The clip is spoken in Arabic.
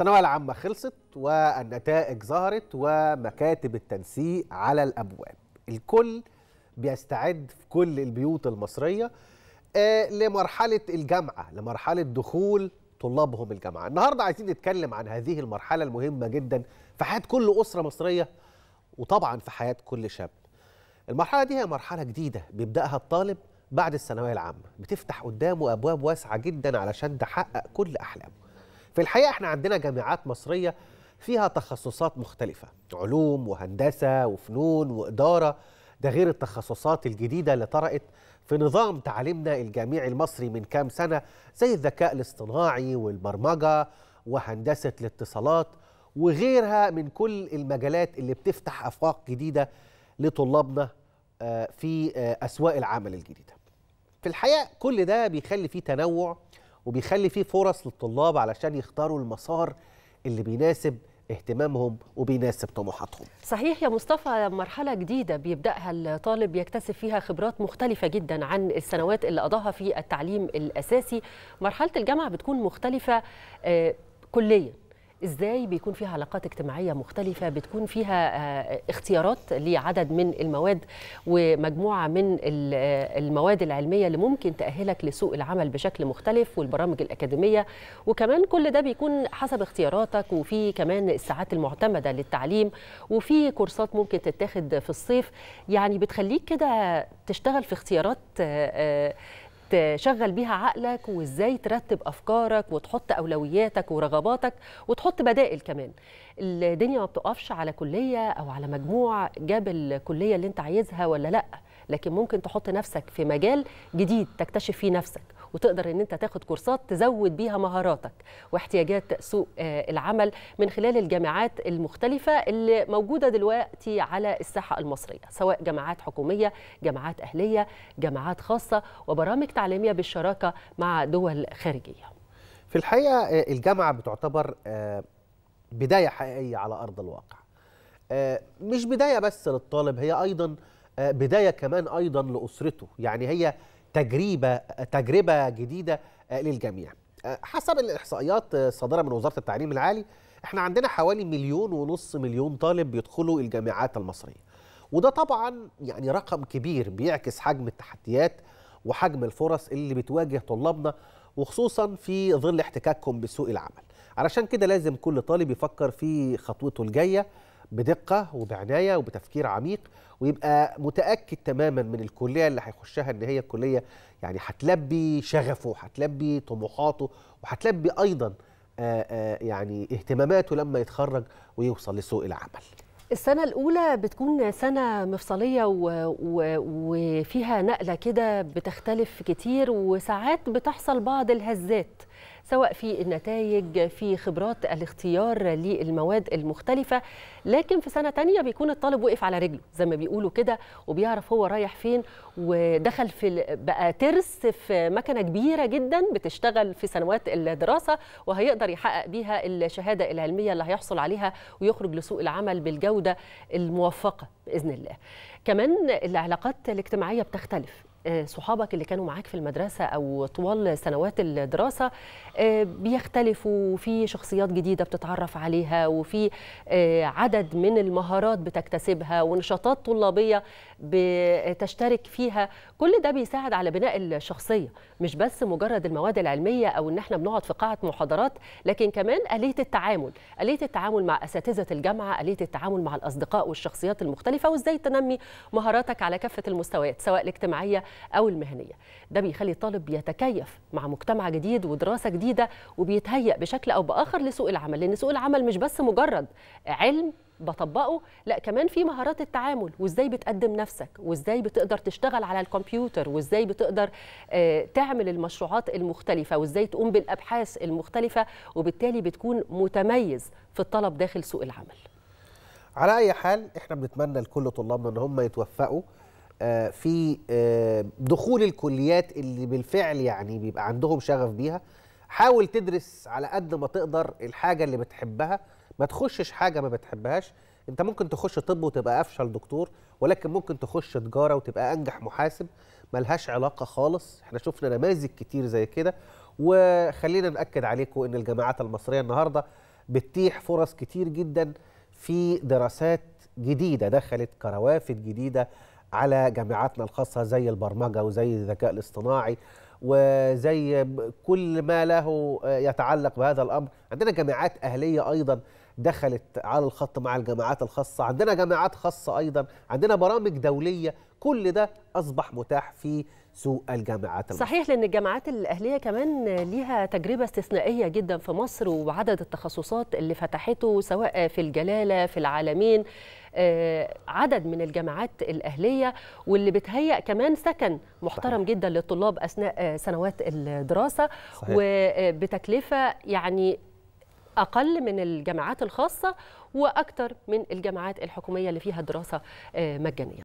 الثانوية العامة خلصت والنتائج ظهرت ومكاتب التنسيق على الأبواب الكل بيستعد في كل البيوت المصرية آه، لمرحلة الجامعة لمرحلة دخول طلابهم الجامعة النهاردة عايزين نتكلم عن هذه المرحلة المهمة جدا في حياة كل أسرة مصرية وطبعا في حياة كل شاب المرحلة دي هي مرحلة جديدة بيبدأها الطالب بعد الثانوية العامة بتفتح قدامه أبواب واسعة جدا علشان تحقق كل أحلامه في الحقيقه احنا عندنا جامعات مصريه فيها تخصصات مختلفه علوم وهندسه وفنون واداره ده غير التخصصات الجديده اللي طرأت في نظام تعليمنا الجامعي المصري من كام سنه زي الذكاء الاصطناعي والبرمجه وهندسه الاتصالات وغيرها من كل المجالات اللي بتفتح افاق جديده لطلابنا آه، في آه، اسواق العمل الجديده. في الحقيقه كل ده بيخلي فيه تنوع وبيخلي فيه فرص للطلاب علشان يختاروا المسار اللي بيناسب اهتمامهم وبيناسب طموحاتهم صحيح يا مصطفى مرحلة جديدة بيبدأها الطالب يكتسب فيها خبرات مختلفة جدا عن السنوات اللي قضاها في التعليم الأساسي مرحلة الجامعة بتكون مختلفة آه، كليا ازاي بيكون فيها علاقات اجتماعيه مختلفه بتكون فيها آه، اختيارات لعدد من المواد ومجموعه من آه، المواد العلميه اللي ممكن تاهلك لسوق العمل بشكل مختلف والبرامج الاكاديميه وكمان كل ده بيكون حسب اختياراتك وفي كمان الساعات المعتمده للتعليم وفي كورسات ممكن تتاخد في الصيف يعني بتخليك كده تشتغل في اختيارات آه، تشغل بيها عقلك وازاي ترتب افكارك وتحط اولوياتك ورغباتك وتحط بدائل كمان الدنيا ما بتقفش على كليه او على مجموع جاب الكليه اللي انت عايزها ولا لا لكن ممكن تحط نفسك في مجال جديد تكتشف فيه نفسك وتقدر ان انت تاخد كورسات تزود بيها مهاراتك واحتياجات سوق آه، العمل من خلال الجامعات المختلفه اللي موجوده دلوقتي على الساحه المصريه سواء جامعات حكوميه جامعات اهليه جامعات خاصه وبرامج تعليميه بالشراكه مع دول خارجيه في الحقيقه آه، الجامعه بتعتبر آه، بدايه حقيقيه على ارض الواقع مش بدايه بس للطالب هي ايضا آه، بدايه كمان ايضا لاسرته يعني هي تجربه تجربه جديده آه، للجميع آه، حسب الاحصائيات الصادره من وزاره التعليم العالي احنا عندنا حوالي مليون ونص مليون طالب بيدخلوا الجامعات المصريه وده طبعا يعني رقم كبير بيعكس حجم التحديات وحجم الفرص اللي بتواجه طلابنا وخصوصا في ظل احتكاكهم بسوق العمل علشان كده لازم كل طالب يفكر في خطوته الجايه بدقه وبعنايه وبتفكير عميق ويبقى متاكد تماما من الكليه اللي هيخشها ان هي كليه يعني هتلبي شغفه هتلبي طموحاته وهتلبي ايضا آآ يعني اهتماماته لما يتخرج ويوصل لسوق العمل السنة الأولى بتكون سنة مفصلية وفيها نقلة كده بتختلف كتير وساعات بتحصل بعض الهزات سواء في النتائج في خبرات الاختيار للمواد المختلفة لكن في سنة تانية بيكون الطالب وقف على رجله زي ما بيقولوا كده وبيعرف هو رايح فين ودخل في بقى ترس في مكنة كبيرة جدا بتشتغل في سنوات الدراسة وهيقدر يحقق بيها الشهادة العلمية اللي هيحصل عليها ويخرج لسوق العمل بالجودة الموفقة بإذن الله كمان العلاقات الاجتماعية بتختلف آه، صحابك اللي كانوا معاك في المدرسة أو طوال سنوات الدراسة آه، بيختلفوا وفي شخصيات جديدة بتتعرف عليها وفي آه، عدد من المهارات بتكتسبها ونشاطات طلابية بتشترك فيها كل ده بيساعد على بناء الشخصية مش بس مجرد المواد العلمية أو إن احنا بنقعد في قاعة محاضرات لكن كمان آلية التعامل آلية التعامل مع أساتذة الجامعة آلية التعامل مع الأصدقاء والشخصيات المختلفة وإزاي تنمي مهاراتك على كافة المستويات سواء الاجتماعية أو المهنية ده بيخلي الطالب بيتكيف مع مجتمع جديد ودراسة جديدة وبيتهيأ بشكل أو بآخر لسوق العمل لأن سوق العمل مش بس مجرد علم بطبقه لا كمان في مهارات التعامل وازاي بتقدم نفسك وازاي بتقدر تشتغل على الكمبيوتر وازاي بتقدر آه، تعمل المشروعات المختلفه وازاي تقوم بالابحاث المختلفه وبالتالي بتكون متميز في الطلب داخل سوق العمل على اي حال احنا بنتمنى لكل طلابنا ان هم يتوفقوا آه، في آه، دخول الكليات اللي بالفعل يعني بيبقى عندهم شغف بيها حاول تدرس على قد ما تقدر الحاجه اللي بتحبها ما تخشش حاجه ما بتحبهاش انت ممكن تخش طب وتبقى افشل دكتور ولكن ممكن تخش تجاره وتبقى انجح محاسب ملهاش علاقه خالص احنا شفنا نماذج كتير زي كده وخلينا ناكد عليكم ان الجامعات المصريه النهارده بتتيح فرص كتير جدا في دراسات جديده دخلت كروافد جديده على جامعاتنا الخاصة زي البرمجة وزي الذكاء الاصطناعي وزي كل ما له يتعلق بهذا الأمر عندنا جامعات أهلية أيضا دخلت على الخط مع الجامعات الخاصة عندنا جامعات خاصة أيضا عندنا برامج دولية كل ده أصبح متاح في سوق الجامعات المصر. صحيح لأن الجامعات الأهلية كمان ليها تجربة استثنائية جدا في مصر وعدد التخصصات اللي فتحته سواء في الجلالة في العالمين آه، عدد من الجامعات الأهلية واللي بتهيأ كمان سكن محترم صحيح. جدا للطلاب أثناء آه، سنوات الدراسة صحيح. وبتكلفة يعني اقل من الجامعات الخاصه واكثر من الجامعات الحكوميه اللي فيها دراسه آه، مجانيه